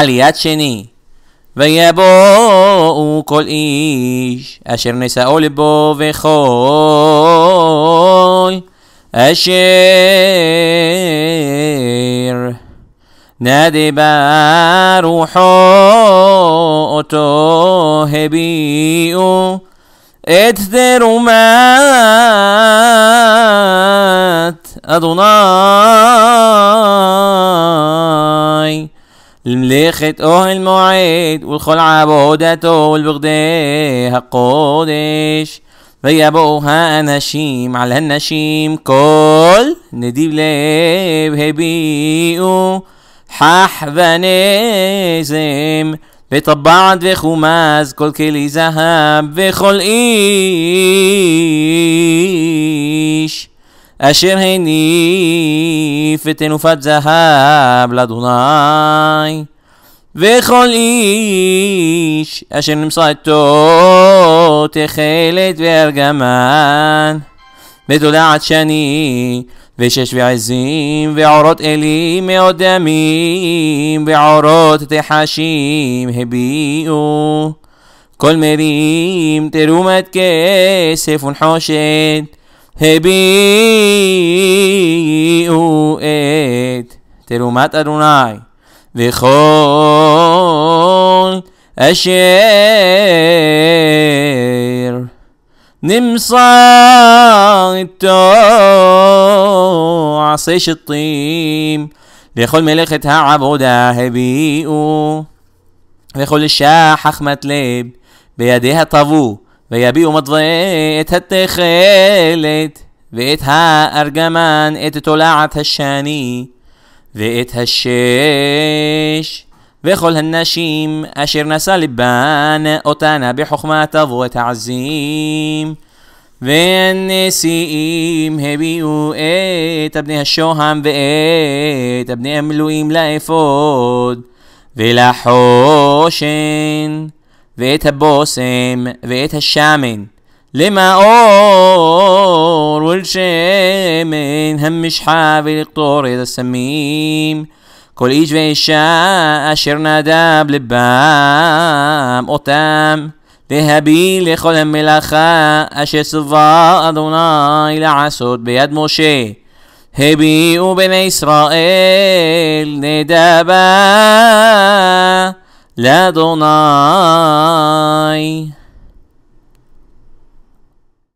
על יד שני. ויבואו כל איש אשר נשאו לבו וכוי אשר נדבה רוחו אותו הביאו את תרומת אדוני لملخة اوه المعيد والخل عبودته والبغديها قودش ويبوها نشيم على النشيم كل نديب ليب هبيئو حح ونزم بطبعت وخماز كل كلي ذهب وخل إيش אשר הניף את תנופת זהב לאדוני, וכל איש אשר נמסרתו תכלת וארגמן, ותודעת שני, ושש ועזים, ועורות אלים מאוד דמים, ועורות תחשים הביאו. כל מרים תרומת כסף ונחושת. הביאו את תרומת אדוני וכל אשר נמצא איתו עשי שטים וכל מלאכת העבודה הביאו וכל אישה חכמת לב בידיה טבו ויביאו מדווה את התכלת, ואת הארגמן, את תולעת השני, ואת השש. וכל הנשים אשר נשא לבן, אותנה בחוכמה תבוא את העזים. והנשיאים הביאו את בני השוהם ואת בני המילואים לאפוד ולחושן. ואת הבושם ואת השמן למאור ולשמן המשחה ולקטור את הסמים כל איש ואישה אשר נדב לבם אותם להביא לכל המלאכה אשר צווה אדוני לעשות ביד משה הביאו בני ישראל נדבם L'Adonai.